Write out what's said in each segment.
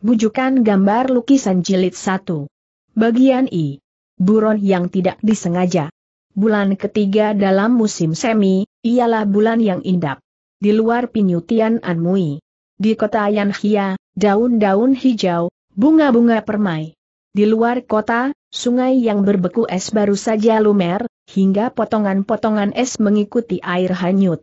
Bujukan gambar lukisan jilid 1. Bagian I. Buron yang tidak disengaja. Bulan ketiga dalam musim semi, ialah bulan yang indah. Di luar pinyutian Anmui. Di kota Yanhia, daun-daun hijau, bunga-bunga permai. Di luar kota, sungai yang berbeku es baru saja lumer, hingga potongan-potongan es mengikuti air hanyut.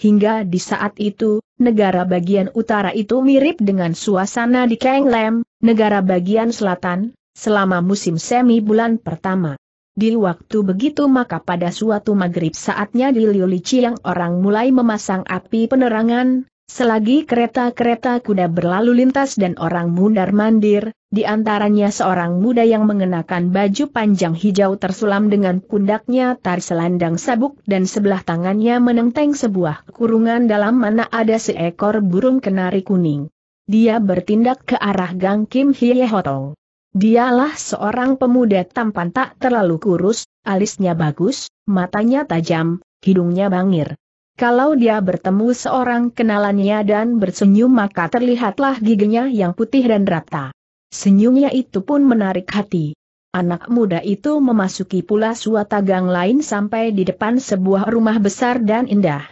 Hingga di saat itu, negara bagian utara itu mirip dengan suasana di Kang negara bagian selatan, selama musim semi bulan pertama. Di waktu begitu maka pada suatu maghrib saatnya di Liulici yang orang mulai memasang api penerangan, selagi kereta-kereta kuda berlalu lintas dan orang mundar-mandir, di antaranya seorang muda yang mengenakan baju panjang hijau tersulam dengan pundaknya tari selandang sabuk dan sebelah tangannya menenteng sebuah kurungan dalam mana ada seekor burung kenari kuning. Dia bertindak ke arah Gang Kim Hye Hotong. Dialah seorang pemuda tampan tak terlalu kurus, alisnya bagus, matanya tajam, hidungnya bangir. Kalau dia bertemu seorang kenalannya dan bersenyum maka terlihatlah giginya yang putih dan rata. Senyumnya itu pun menarik hati. Anak muda itu memasuki pula suatu gang lain sampai di depan sebuah rumah besar dan indah.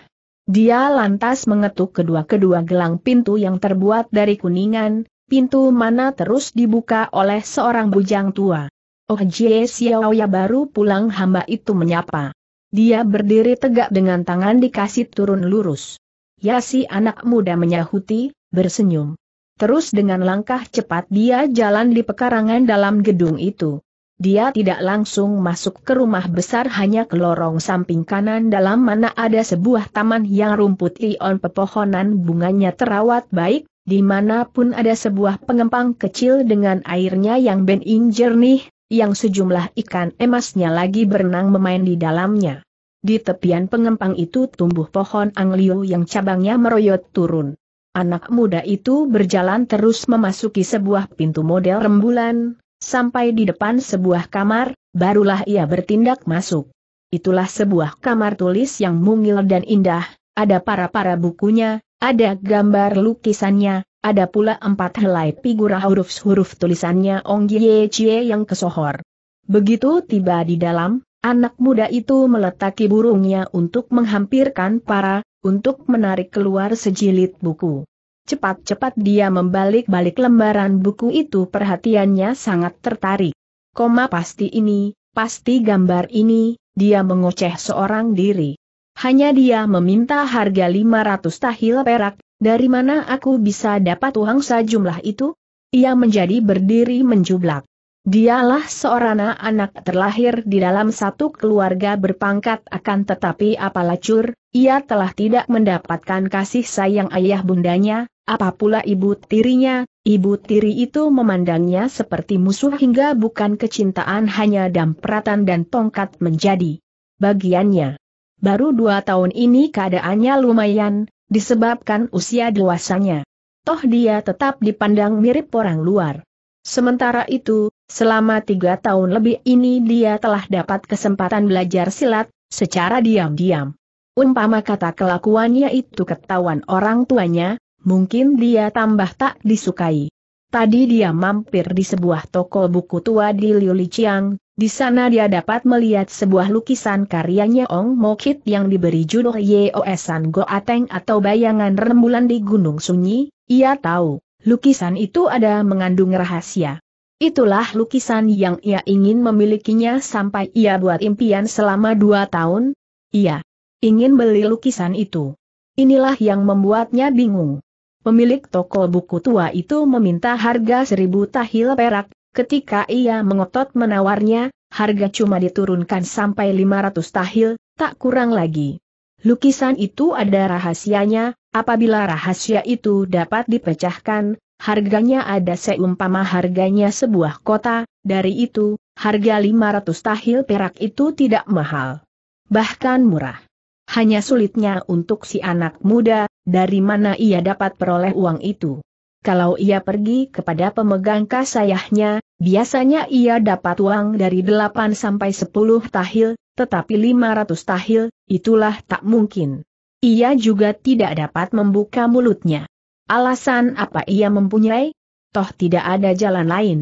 Dia lantas mengetuk kedua-kedua gelang pintu yang terbuat dari kuningan, pintu mana terus dibuka oleh seorang bujang tua. Oh Jie Xiaoya baru pulang hamba itu menyapa. Dia berdiri tegak dengan tangan dikasih turun lurus. Ya si anak muda menyahuti, bersenyum. Terus dengan langkah cepat dia jalan di pekarangan dalam gedung itu. Dia tidak langsung masuk ke rumah besar hanya ke lorong samping kanan dalam mana ada sebuah taman yang rumput ion pepohonan bunganya terawat baik, di mana pun ada sebuah pengempang kecil dengan airnya yang bening jernih, yang sejumlah ikan emasnya lagi berenang memain di dalamnya. Di tepian pengempang itu tumbuh pohon angliu yang cabangnya meroyot turun anak muda itu berjalan terus memasuki sebuah pintu model rembulan, sampai di depan sebuah kamar, barulah ia bertindak masuk. Itulah sebuah kamar tulis yang mungil dan indah, ada para-para bukunya, ada gambar lukisannya, ada pula empat helai figura huruf-huruf tulisannya Ong Ye Chie yang kesohor. Begitu tiba di dalam, anak muda itu meletaki burungnya untuk menghampirkan para untuk menarik keluar sejilid buku. Cepat-cepat dia membalik-balik lembaran buku itu perhatiannya sangat tertarik. Koma pasti ini, pasti gambar ini, dia mengoceh seorang diri. Hanya dia meminta harga 500 tahil perak, dari mana aku bisa dapat uang sejumlah itu? Ia menjadi berdiri menjublak. Dialah seorang anak terlahir di dalam satu keluarga berpangkat akan tetapi apalah cur, ia telah tidak mendapatkan kasih sayang ayah bundanya, apapula ibu tirinya, ibu tiri itu memandangnya seperti musuh hingga bukan kecintaan hanya dampratan dan tongkat menjadi bagiannya. Baru dua tahun ini keadaannya lumayan, disebabkan usia dewasanya. Toh dia tetap dipandang mirip orang luar. Sementara itu, Selama tiga tahun lebih ini dia telah dapat kesempatan belajar silat, secara diam-diam. Umpama kata kelakuannya itu ketahuan orang tuanya, mungkin dia tambah tak disukai. Tadi dia mampir di sebuah toko buku tua di Liuliciang, di sana dia dapat melihat sebuah lukisan karyanya Ong Mokit yang diberi judul Yeosan Ateng atau bayangan rembulan di Gunung Sunyi, ia tahu, lukisan itu ada mengandung rahasia. Itulah lukisan yang ia ingin memilikinya sampai ia buat impian selama dua tahun. Ia ingin beli lukisan itu. Inilah yang membuatnya bingung. Pemilik toko buku tua itu meminta harga seribu tahil perak, ketika ia mengotot menawarnya, harga cuma diturunkan sampai 500 tahil, tak kurang lagi. Lukisan itu ada rahasianya, apabila rahasia itu dapat dipecahkan, Harganya ada seumpama harganya sebuah kota, dari itu, harga 500 tahil perak itu tidak mahal. Bahkan murah. Hanya sulitnya untuk si anak muda, dari mana ia dapat peroleh uang itu. Kalau ia pergi kepada pemegang kasayahnya, biasanya ia dapat uang dari 8 sampai 10 tahil, tetapi 500 tahil, itulah tak mungkin. Ia juga tidak dapat membuka mulutnya. Alasan apa ia mempunyai? Toh tidak ada jalan lain.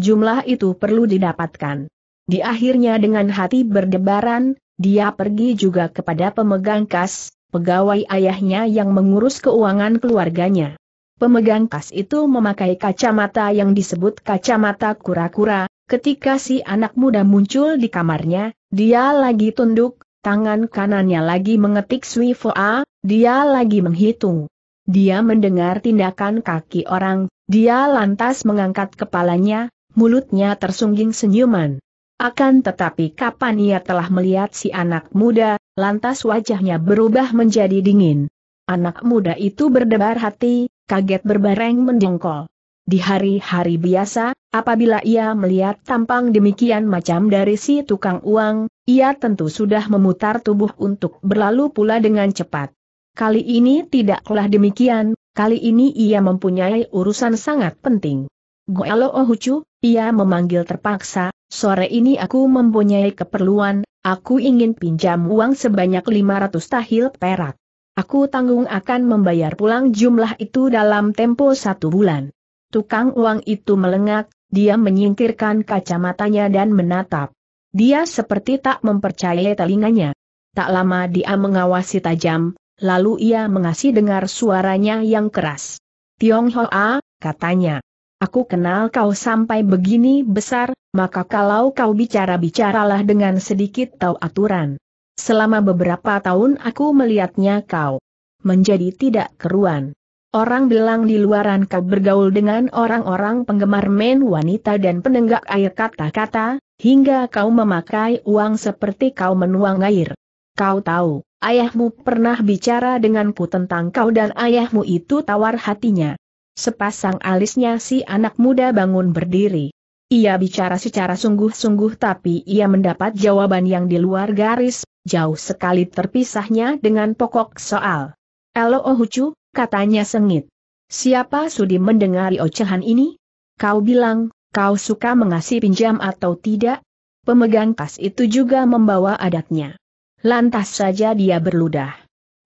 Jumlah itu perlu didapatkan. Di akhirnya dengan hati berdebaran, dia pergi juga kepada pemegang kas, pegawai ayahnya yang mengurus keuangan keluarganya. Pemegang kas itu memakai kacamata yang disebut kacamata kura-kura, ketika si anak muda muncul di kamarnya, dia lagi tunduk, tangan kanannya lagi mengetik Swifoa, dia lagi menghitung. Dia mendengar tindakan kaki orang, dia lantas mengangkat kepalanya, mulutnya tersungging senyuman. Akan tetapi kapan ia telah melihat si anak muda, lantas wajahnya berubah menjadi dingin. Anak muda itu berdebar hati, kaget berbareng mendongkol. Di hari-hari biasa, apabila ia melihat tampang demikian macam dari si tukang uang, ia tentu sudah memutar tubuh untuk berlalu pula dengan cepat. Kali ini tidaklah demikian, kali ini ia mempunyai urusan sangat penting. Goelo Ohucu, ia memanggil terpaksa, sore ini aku mempunyai keperluan, aku ingin pinjam uang sebanyak 500 tahil perak. Aku tanggung akan membayar pulang jumlah itu dalam tempo satu bulan. Tukang uang itu melengak, dia menyingkirkan kacamatanya dan menatap. Dia seperti tak mempercayai telinganya. Tak lama dia mengawasi tajam, Lalu ia mengasih dengar suaranya yang keras. Tiong Hoa, katanya. Aku kenal kau sampai begini besar, maka kalau kau bicara-bicaralah dengan sedikit tahu aturan. Selama beberapa tahun aku melihatnya kau menjadi tidak keruan. Orang bilang di luaran kau bergaul dengan orang-orang penggemar main wanita dan penenggak air kata-kata, hingga kau memakai uang seperti kau menuang air. Kau tahu, ayahmu pernah bicara denganku tentang kau dan ayahmu itu tawar hatinya. Sepasang alisnya si anak muda bangun berdiri. Ia bicara secara sungguh-sungguh tapi ia mendapat jawaban yang di luar garis, jauh sekali terpisahnya dengan pokok soal. Elo Ohucu, katanya sengit. Siapa sudi mendengari ocehan ini? Kau bilang, kau suka mengasih pinjam atau tidak? Pemegang kas itu juga membawa adatnya. Lantas saja dia berludah.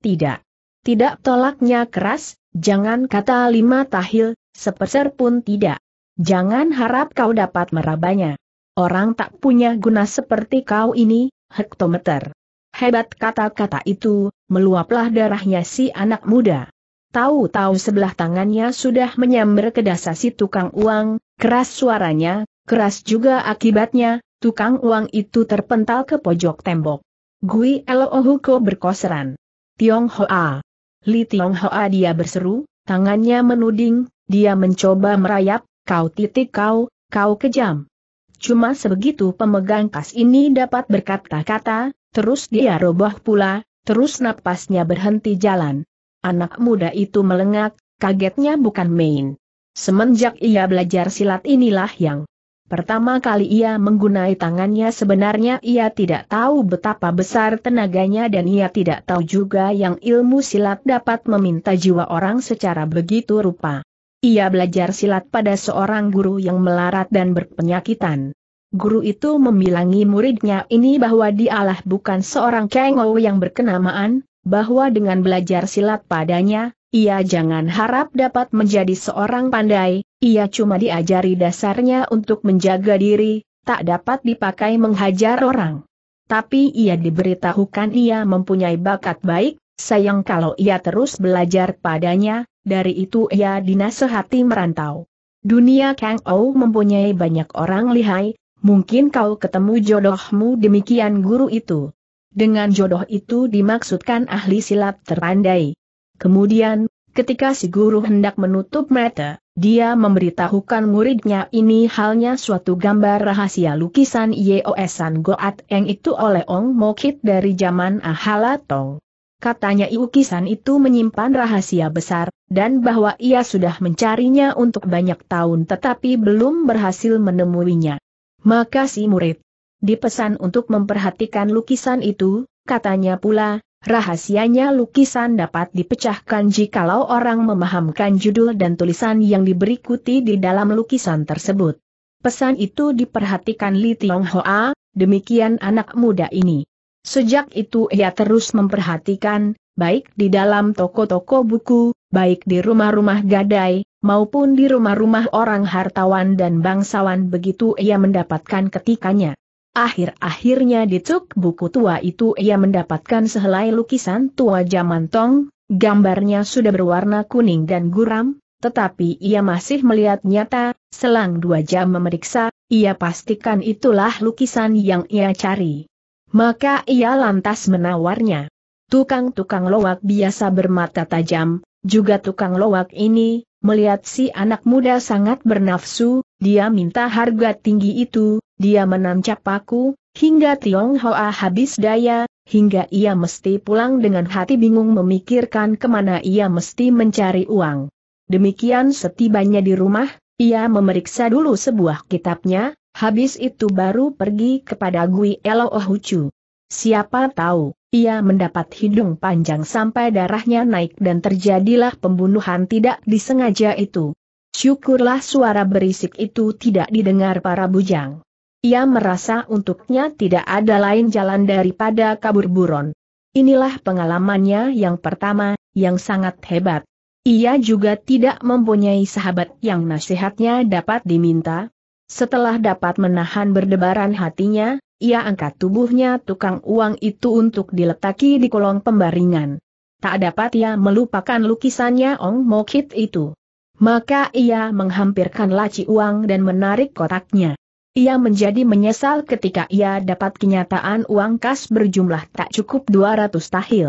Tidak. Tidak tolaknya keras, jangan kata lima tahil, sepeser pun tidak. Jangan harap kau dapat merabanya. Orang tak punya guna seperti kau ini, hektometer. Hebat kata-kata itu, meluaplah darahnya si anak muda. Tahu-tahu sebelah tangannya sudah menyambar ke dasar si tukang uang, keras suaranya, keras juga akibatnya, tukang uang itu terpental ke pojok tembok. Gui Eloohuko berkoseran. Hoa. Li Hoa dia berseru, tangannya menuding, dia mencoba merayap, kau titik kau, kau kejam. Cuma sebegitu pemegang kas ini dapat berkata-kata, terus dia roboh pula, terus napasnya berhenti jalan. Anak muda itu melengak, kagetnya bukan main. Semenjak ia belajar silat inilah yang Pertama kali ia menggunai tangannya sebenarnya ia tidak tahu betapa besar tenaganya dan ia tidak tahu juga yang ilmu silat dapat meminta jiwa orang secara begitu rupa. Ia belajar silat pada seorang guru yang melarat dan berpenyakitan. Guru itu membilangi muridnya ini bahwa dialah bukan seorang kengo yang berkenamaan, bahwa dengan belajar silat padanya, ia jangan harap dapat menjadi seorang pandai, ia cuma diajari dasarnya untuk menjaga diri, tak dapat dipakai menghajar orang. Tapi ia diberitahukan ia mempunyai bakat baik, sayang kalau ia terus belajar padanya, dari itu ia dinasehati merantau. Dunia Kang Ou mempunyai banyak orang lihai, mungkin kau ketemu jodohmu demikian guru itu. Dengan jodoh itu dimaksudkan ahli silat terpandai Kemudian, ketika si guru hendak menutup mata, dia memberitahukan muridnya ini halnya suatu gambar rahasia lukisan Yeosan Goat yang itu oleh Ong Mokit dari zaman Ahala Tong. Katanya lukisan itu menyimpan rahasia besar, dan bahwa ia sudah mencarinya untuk banyak tahun tetapi belum berhasil menemuinya. Maka si murid dipesan untuk memperhatikan lukisan itu, katanya pula, Rahasianya lukisan dapat dipecahkan jikalau orang memahamkan judul dan tulisan yang diberikuti di dalam lukisan tersebut. Pesan itu diperhatikan Li Tiong Hoa, demikian anak muda ini. Sejak itu ia terus memperhatikan, baik di dalam toko-toko buku, baik di rumah-rumah gadai, maupun di rumah-rumah orang hartawan dan bangsawan begitu ia mendapatkan ketikanya. Akhir-akhirnya di cuk buku tua itu ia mendapatkan sehelai lukisan tua zaman Tong, gambarnya sudah berwarna kuning dan guram, tetapi ia masih melihat nyata, selang dua jam memeriksa, ia pastikan itulah lukisan yang ia cari. Maka ia lantas menawarnya. Tukang-tukang lowak biasa bermata tajam, juga tukang lowak ini, melihat si anak muda sangat bernafsu, dia minta harga tinggi itu, dia menancap paku hingga Tiong Hoa habis daya, hingga ia mesti pulang dengan hati bingung memikirkan kemana ia mesti mencari uang. Demikian setibanya di rumah, ia memeriksa dulu sebuah kitabnya, habis itu baru pergi kepada Gui Elo Ohucu. Siapa tahu, ia mendapat hidung panjang sampai darahnya naik dan terjadilah pembunuhan tidak disengaja itu syukurlah suara berisik itu tidak didengar para bujang. Ia merasa untuknya tidak ada lain jalan daripada kabur buron. Inilah pengalamannya yang pertama, yang sangat hebat. Ia juga tidak mempunyai sahabat yang nasihatnya dapat diminta. Setelah dapat menahan berdebaran hatinya, ia angkat tubuhnya tukang uang itu untuk diletaki di kolong pembaringan. Tak dapat ia melupakan lukisannya Ong Mokit itu. Maka ia menghampirkan laci uang dan menarik kotaknya. Ia menjadi menyesal ketika ia dapat kenyataan uang kas berjumlah tak cukup 200 tahil.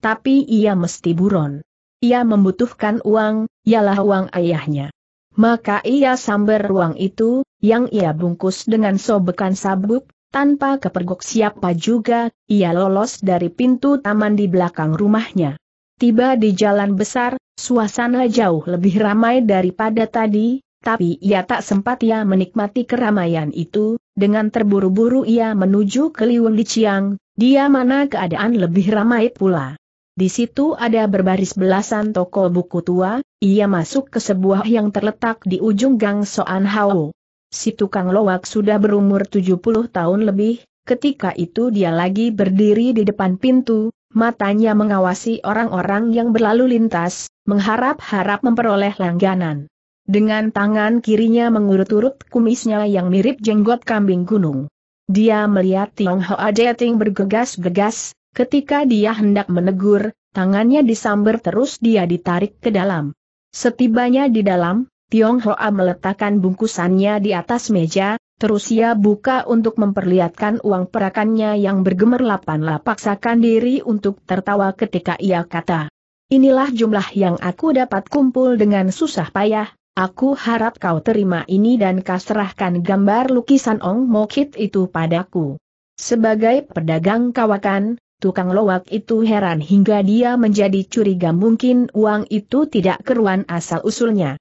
Tapi ia mesti buron. Ia membutuhkan uang, ialah uang ayahnya. Maka ia samber uang itu, yang ia bungkus dengan sobekan sabuk, tanpa kepergok siapa juga, ia lolos dari pintu taman di belakang rumahnya. Tiba di jalan besar, suasana jauh lebih ramai daripada tadi, tapi ia tak sempat ia menikmati keramaian itu, dengan terburu-buru ia menuju ke di Liciang, dia mana keadaan lebih ramai pula. Di situ ada berbaris belasan toko buku tua, ia masuk ke sebuah yang terletak di ujung gang Soan Hao. Si tukang loak sudah berumur 70 tahun lebih, ketika itu dia lagi berdiri di depan pintu, matanya mengawasi orang-orang yang berlalu lintas, mengharap-harap memperoleh langganan. Dengan tangan kirinya mengurut-urut kumisnya yang mirip jenggot kambing gunung. Dia melihat Tiong Hoa Jeting bergegas-gegas, ketika dia hendak menegur, tangannya disamber terus dia ditarik ke dalam. Setibanya di dalam, Tiong Hoa meletakkan bungkusannya di atas meja, Terus ia buka untuk memperlihatkan uang perakannya yang bergemerlapan paksakan diri untuk tertawa ketika ia kata, Inilah jumlah yang aku dapat kumpul dengan susah payah, aku harap kau terima ini dan kaserahkan gambar lukisan Ong Mokit itu padaku. Sebagai pedagang kawakan, tukang lowak itu heran hingga dia menjadi curiga mungkin uang itu tidak keruan asal-usulnya.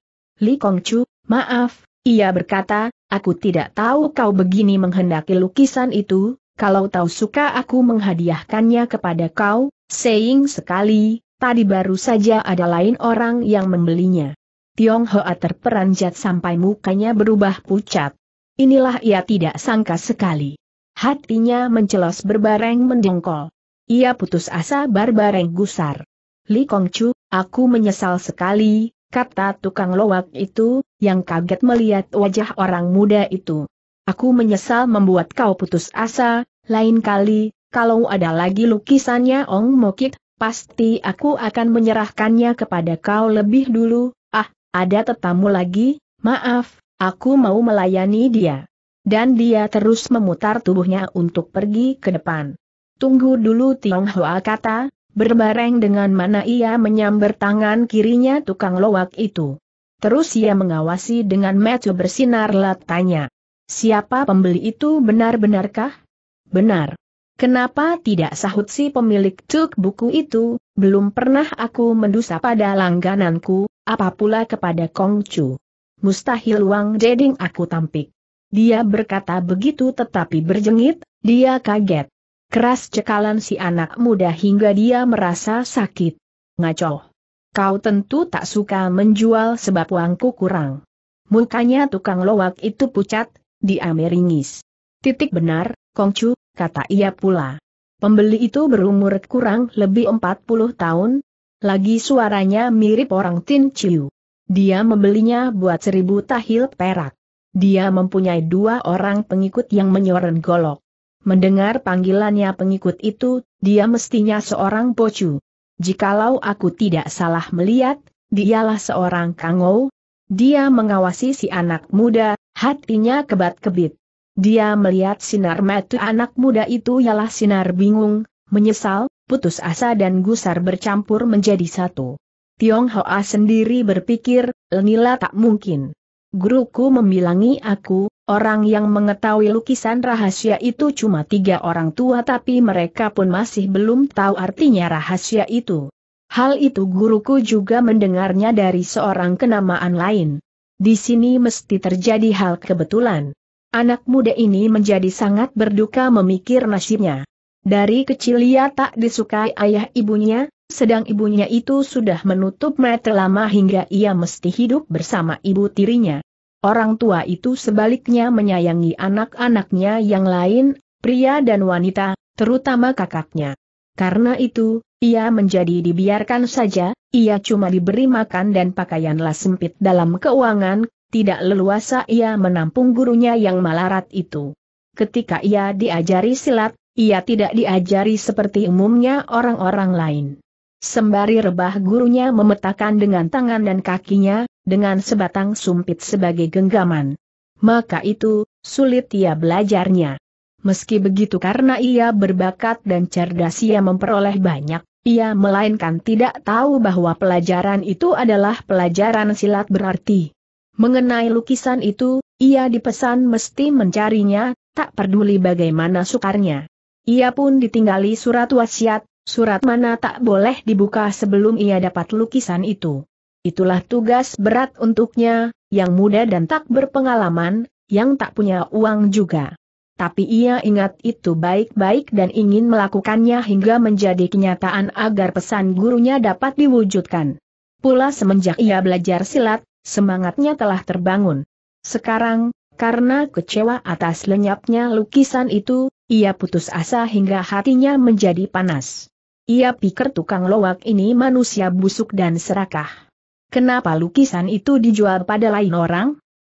Li Chu, maaf, ia berkata, aku tidak tahu kau begini menghendaki lukisan itu, kalau tahu suka aku menghadiahkannya kepada kau, saying sekali, tadi baru saja ada lain orang yang membelinya. Hoa terperanjat sampai mukanya berubah pucat. Inilah ia tidak sangka sekali. Hatinya mencelos berbareng mendengkol. Ia putus asa barbareng gusar. Li Kongchu, aku menyesal sekali, kata tukang lowak itu, yang kaget melihat wajah orang muda itu. Aku menyesal membuat kau putus asa, lain kali, kalau ada lagi lukisannya Ong Mokit, pasti aku akan menyerahkannya kepada kau lebih dulu, ah, ada tetamu lagi, maaf, aku mau melayani dia. Dan dia terus memutar tubuhnya untuk pergi ke depan. Tunggu dulu Tiong Hoa kata, Berbareng dengan mana ia menyambar tangan kirinya tukang lowak itu. Terus ia mengawasi dengan mata bersinar latanya. Siapa pembeli itu benar-benarkah? Benar. Kenapa tidak sahut si pemilik tuk buku itu, belum pernah aku mendusa pada langgananku, apa pula kepada Kongcu. Mustahil Wang Deding aku tampik. Dia berkata begitu tetapi berjengit, dia kaget. Keras cekalan si anak muda hingga dia merasa sakit. Ngaco. Kau tentu tak suka menjual sebab uangku kurang. Mukanya tukang lowak itu pucat, dia meringis. Titik benar, Kongcu, kata ia pula. Pembeli itu berumur kurang lebih 40 tahun, lagi suaranya mirip orang Tin Chiu. Dia membelinya buat seribu tahil perak. Dia mempunyai dua orang pengikut yang menyoren golok. Mendengar panggilannya pengikut itu, dia mestinya seorang pocu. Jikalau aku tidak salah melihat, dialah seorang kangou. Dia mengawasi si anak muda, hatinya kebat-kebit. Dia melihat sinar mata anak muda itu ialah sinar bingung, menyesal, putus asa dan gusar bercampur menjadi satu. Tiong Hoa sendiri berpikir, Lenila tak mungkin. Guruku membilangi aku, Orang yang mengetahui lukisan rahasia itu cuma tiga orang tua tapi mereka pun masih belum tahu artinya rahasia itu. Hal itu guruku juga mendengarnya dari seorang kenamaan lain. Di sini mesti terjadi hal kebetulan. Anak muda ini menjadi sangat berduka memikir nasibnya. Dari kecil ia tak disukai ayah ibunya, sedang ibunya itu sudah menutup mata lama hingga ia mesti hidup bersama ibu tirinya. Orang tua itu sebaliknya menyayangi anak-anaknya yang lain, pria dan wanita, terutama kakaknya. Karena itu, ia menjadi dibiarkan saja, ia cuma diberi makan dan pakaianlah sempit dalam keuangan, tidak leluasa ia menampung gurunya yang malarat itu. Ketika ia diajari silat, ia tidak diajari seperti umumnya orang-orang lain. Sembari rebah gurunya memetakan dengan tangan dan kakinya, dengan sebatang sumpit sebagai genggaman. Maka itu, sulit ia belajarnya. Meski begitu karena ia berbakat dan cerdas ia memperoleh banyak, ia melainkan tidak tahu bahwa pelajaran itu adalah pelajaran silat berarti. Mengenai lukisan itu, ia dipesan mesti mencarinya, tak peduli bagaimana sukarnya. Ia pun ditinggali surat wasiat, surat mana tak boleh dibuka sebelum ia dapat lukisan itu. Itulah tugas berat untuknya, yang muda dan tak berpengalaman, yang tak punya uang juga. Tapi ia ingat itu baik-baik dan ingin melakukannya hingga menjadi kenyataan agar pesan gurunya dapat diwujudkan. Pula semenjak ia belajar silat, semangatnya telah terbangun. Sekarang, karena kecewa atas lenyapnya lukisan itu, ia putus asa hingga hatinya menjadi panas. Ia pikir tukang lowak ini manusia busuk dan serakah. Kenapa lukisan itu dijual pada lain orang?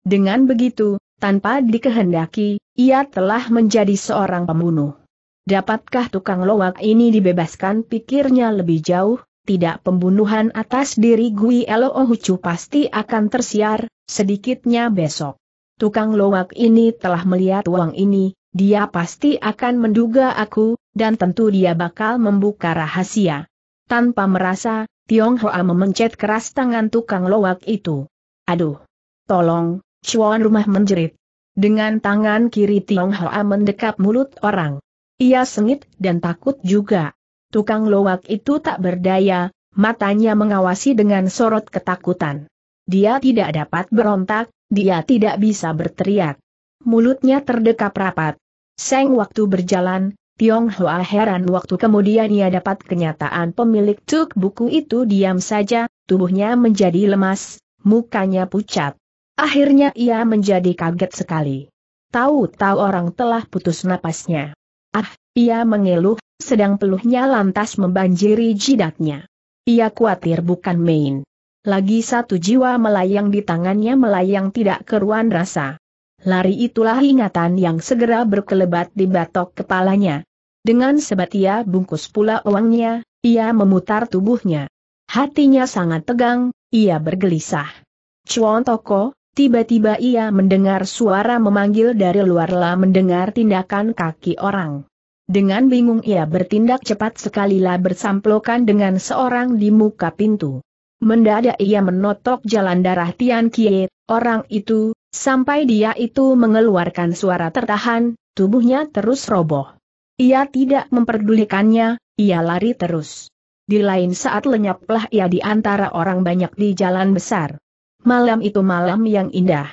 Dengan begitu, tanpa dikehendaki, ia telah menjadi seorang pembunuh. Dapatkah tukang lowak ini dibebaskan pikirnya lebih jauh? Tidak pembunuhan atas diri Gui Elo Ohucu pasti akan tersiar, sedikitnya besok. Tukang lowak ini telah melihat uang ini, dia pasti akan menduga aku, dan tentu dia bakal membuka rahasia. Tanpa merasa, Tiong Hoa memencet keras tangan tukang lowak itu. Aduh! Tolong, cuan rumah menjerit. Dengan tangan kiri Tiong Hoa mendekap mulut orang. Ia sengit dan takut juga. Tukang lowak itu tak berdaya, matanya mengawasi dengan sorot ketakutan. Dia tidak dapat berontak, dia tidak bisa berteriak. Mulutnya terdekap rapat. Seng waktu berjalan, Tiong Hoa heran waktu kemudian ia dapat kenyataan pemilik tuk buku itu diam saja, tubuhnya menjadi lemas, mukanya pucat. Akhirnya ia menjadi kaget sekali. Tahu-tahu orang telah putus napasnya. Ah, ia mengeluh, sedang peluhnya lantas membanjiri jidatnya. Ia khawatir bukan main. Lagi satu jiwa melayang di tangannya melayang tidak keruan rasa. Lari itulah ingatan yang segera berkelebat di batok kepalanya, dengan sebatia bungkus pula uangnya, ia memutar tubuhnya. Hatinya sangat tegang, ia bergelisah. Cuan Toko, tiba-tiba ia mendengar suara memanggil dari luarlah mendengar tindakan kaki orang. Dengan bingung ia bertindak cepat sekali sekalilah bersamplokan dengan seorang di muka pintu. Mendadak ia menotok jalan darah Tian Kie, orang itu, sampai dia itu mengeluarkan suara tertahan, tubuhnya terus roboh. Ia tidak memperdulikannya, ia lari terus. Di lain saat lenyaplah ia di antara orang banyak di jalan besar. Malam itu malam yang indah.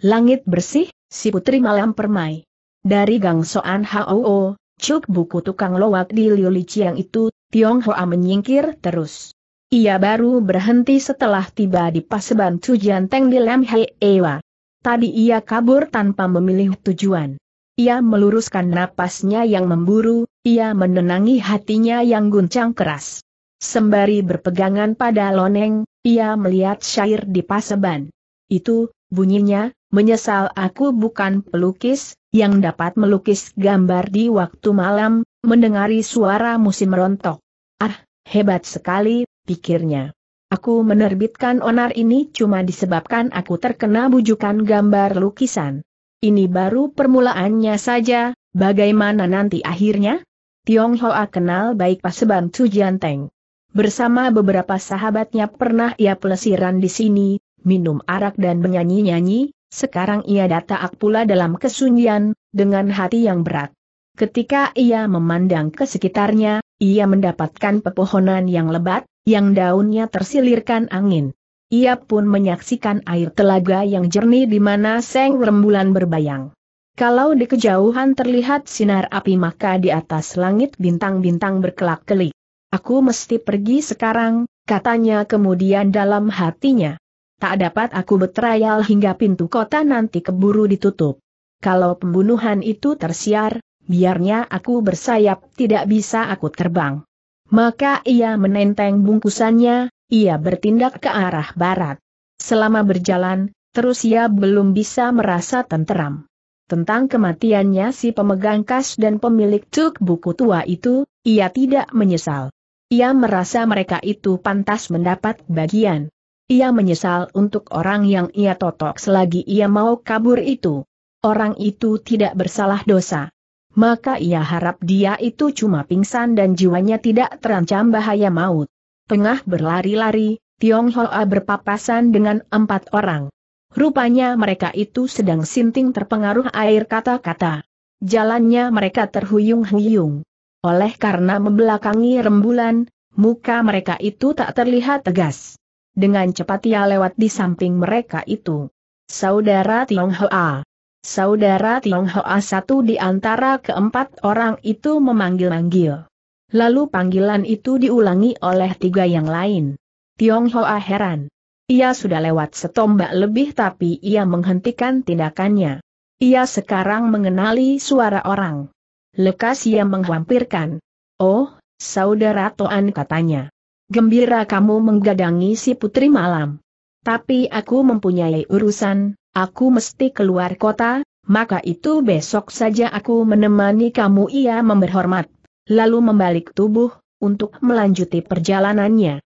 Langit bersih, si putri malam permai. Dari Gang Soan Hao, cuk buku tukang lowak di Liu Liuliciang itu, Tionghoa menyingkir terus. Ia baru berhenti setelah tiba di paseban Teng di Lam Hei Ewa. Tadi ia kabur tanpa memilih tujuan ia meluruskan napasnya yang memburu, ia menenangi hatinya yang guncang keras. Sembari berpegangan pada loneng, ia melihat syair di paseban. Itu, bunyinya, menyesal aku bukan pelukis, yang dapat melukis gambar di waktu malam, mendengari suara musim rontok. Ah, hebat sekali, pikirnya. Aku menerbitkan onar ini cuma disebabkan aku terkena bujukan gambar lukisan. Ini baru permulaannya saja, bagaimana nanti akhirnya? Tionghoa kenal baik Paseban Tu Jianteng. Bersama beberapa sahabatnya pernah ia pelesiran di sini, minum arak dan menyanyi-nyanyi, sekarang ia datang pula dalam kesunyian, dengan hati yang berat. Ketika ia memandang ke sekitarnya, ia mendapatkan pepohonan yang lebat, yang daunnya tersilirkan angin. Ia pun menyaksikan air telaga yang jernih di mana seng rembulan berbayang. Kalau di kejauhan terlihat sinar api maka di atas langit bintang-bintang berkelak-kelik. Aku mesti pergi sekarang, katanya kemudian dalam hatinya. Tak dapat aku betrayal hingga pintu kota nanti keburu ditutup. Kalau pembunuhan itu tersiar, biarnya aku bersayap tidak bisa aku terbang. Maka ia menenteng bungkusannya, ia bertindak ke arah barat. Selama berjalan, terus ia belum bisa merasa tenteram. Tentang kematiannya si pemegang kas dan pemilik cuk buku tua itu, ia tidak menyesal. Ia merasa mereka itu pantas mendapat bagian. Ia menyesal untuk orang yang ia totok selagi ia mau kabur itu. Orang itu tidak bersalah dosa. Maka ia harap dia itu cuma pingsan dan jiwanya tidak terancam bahaya maut tengah berlari-lari, Hoa berpapasan dengan empat orang. Rupanya mereka itu sedang sinting terpengaruh air kata-kata. Jalannya mereka terhuyung-huyung. Oleh karena membelakangi rembulan, muka mereka itu tak terlihat tegas. Dengan cepat ia lewat di samping mereka itu. Saudara Hoa, Saudara Hoa satu di antara keempat orang itu memanggil-manggil. Lalu panggilan itu diulangi oleh tiga yang lain. Tiong Hoa heran. Ia sudah lewat setombak lebih tapi ia menghentikan tindakannya. Ia sekarang mengenali suara orang. Lekas ia menghampirkan. Oh, saudara Toan katanya. Gembira kamu menggadangi si putri malam. Tapi aku mempunyai urusan, aku mesti keluar kota, maka itu besok saja aku menemani kamu ia memberhormat lalu membalik tubuh, untuk melanjuti perjalanannya.